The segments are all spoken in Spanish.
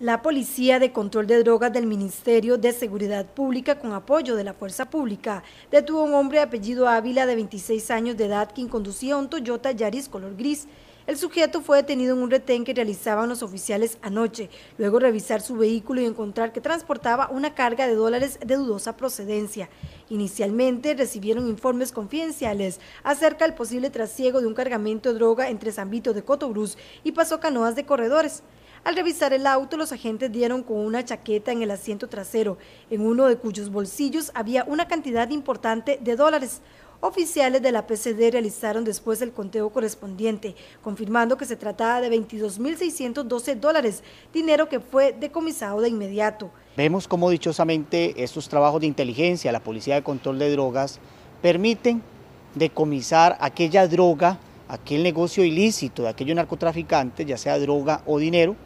La Policía de Control de Drogas del Ministerio de Seguridad Pública, con apoyo de la Fuerza Pública, detuvo a un hombre de apellido Ávila de 26 años de edad quien conducía un Toyota Yaris color gris. El sujeto fue detenido en un retén que realizaban los oficiales anoche, luego revisar su vehículo y encontrar que transportaba una carga de dólares de dudosa procedencia. Inicialmente recibieron informes confidenciales acerca del posible trasiego de un cargamento de droga entre Zambito de Cotobruz y Paso Canoas de Corredores. Al revisar el auto, los agentes dieron con una chaqueta en el asiento trasero, en uno de cuyos bolsillos había una cantidad importante de dólares. Oficiales de la PCD realizaron después el conteo correspondiente, confirmando que se trataba de 22.612 dólares, dinero que fue decomisado de inmediato. Vemos cómo dichosamente estos trabajos de inteligencia, la Policía de Control de Drogas, permiten decomisar aquella droga, aquel negocio ilícito de aquellos narcotraficante, ya sea droga o dinero,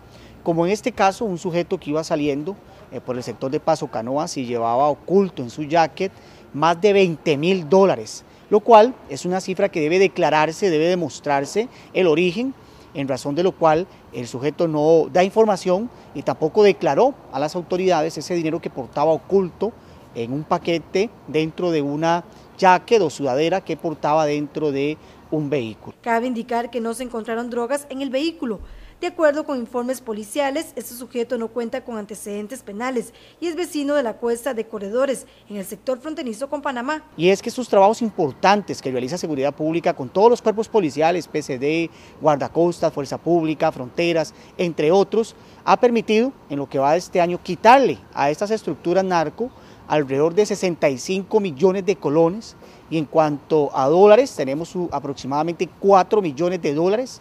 como en este caso un sujeto que iba saliendo eh, por el sector de Paso Canoas y llevaba oculto en su jacket más de 20 mil dólares, lo cual es una cifra que debe declararse, debe demostrarse el origen, en razón de lo cual el sujeto no da información y tampoco declaró a las autoridades ese dinero que portaba oculto en un paquete dentro de una jacket o sudadera que portaba dentro de un vehículo. Cabe indicar que no se encontraron drogas en el vehículo, de acuerdo con informes policiales, este sujeto no cuenta con antecedentes penales y es vecino de la cuesta de Corredores, en el sector fronterizo con Panamá. Y es que sus trabajos importantes que realiza Seguridad Pública con todos los cuerpos policiales, PCD, guardacostas, Fuerza Pública, Fronteras, entre otros, ha permitido, en lo que va de este año, quitarle a estas estructuras narco alrededor de 65 millones de colones y en cuanto a dólares, tenemos aproximadamente 4 millones de dólares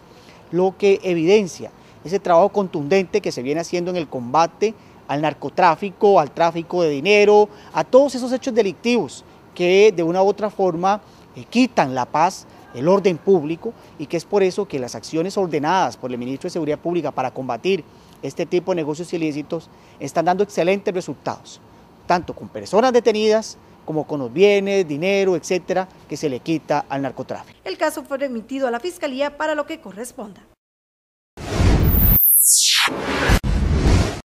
lo que evidencia ese trabajo contundente que se viene haciendo en el combate al narcotráfico, al tráfico de dinero, a todos esos hechos delictivos que de una u otra forma eh, quitan la paz, el orden público y que es por eso que las acciones ordenadas por el ministro de Seguridad Pública para combatir este tipo de negocios ilícitos están dando excelentes resultados, tanto con personas detenidas como con los bienes, dinero, etcétera, que se le quita al narcotráfico. El caso fue remitido a la Fiscalía para lo que corresponda.